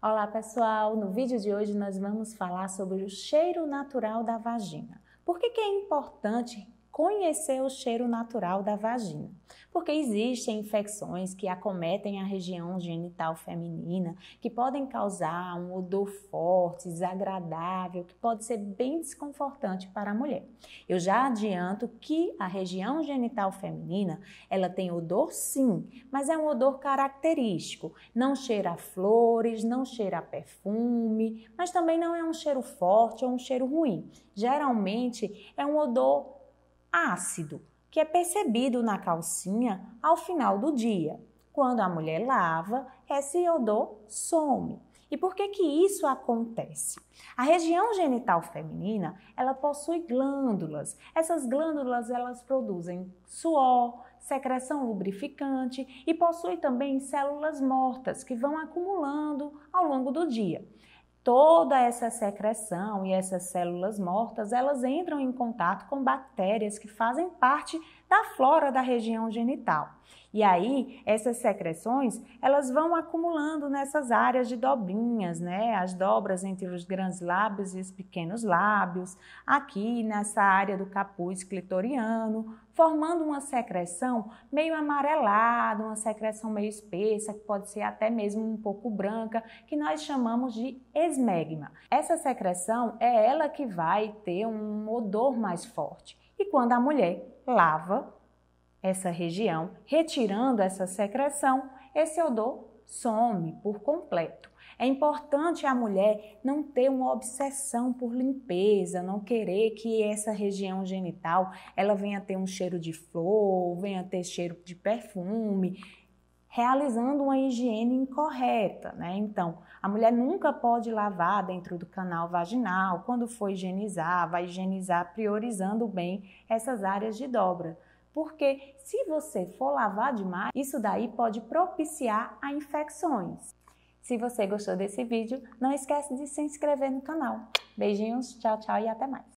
Olá pessoal, no vídeo de hoje nós vamos falar sobre o cheiro natural da vagina. Por que, que é importante conhecer o cheiro natural da vagina, porque existem infecções que acometem a região genital feminina, que podem causar um odor forte, desagradável, que pode ser bem desconfortante para a mulher. Eu já adianto que a região genital feminina, ela tem odor sim, mas é um odor característico, não cheira a flores, não cheira a perfume, mas também não é um cheiro forte ou um cheiro ruim. Geralmente é um odor ácido, que é percebido na calcinha ao final do dia. Quando a mulher lava, esse odor some. E por que que isso acontece? A região genital feminina, ela possui glândulas. Essas glândulas, elas produzem suor, secreção lubrificante e possui também células mortas que vão acumulando ao longo do dia toda essa secreção e essas células mortas, elas entram em contato com bactérias que fazem parte da flora da região genital. E aí, essas secreções, elas vão acumulando nessas áreas de dobrinhas, né? As dobras entre os grandes lábios e os pequenos lábios, aqui nessa área do capuz clitoriano, formando uma secreção meio amarelada, uma secreção meio espessa, que pode ser até mesmo um pouco branca, que nós chamamos de esmegma. Essa secreção é ela que vai ter um odor mais forte. E quando a mulher lava essa região, retirando essa secreção, esse odor some por completo. É importante a mulher não ter uma obsessão por limpeza, não querer que essa região genital ela venha ter um cheiro de flor, venha ter cheiro de perfume, realizando uma higiene incorreta, né? Então, a mulher nunca pode lavar dentro do canal vaginal, quando for higienizar, vai higienizar priorizando bem essas áreas de dobra. Porque se você for lavar demais, isso daí pode propiciar a infecções. Se você gostou desse vídeo, não esquece de se inscrever no canal. Beijinhos, tchau, tchau e até mais.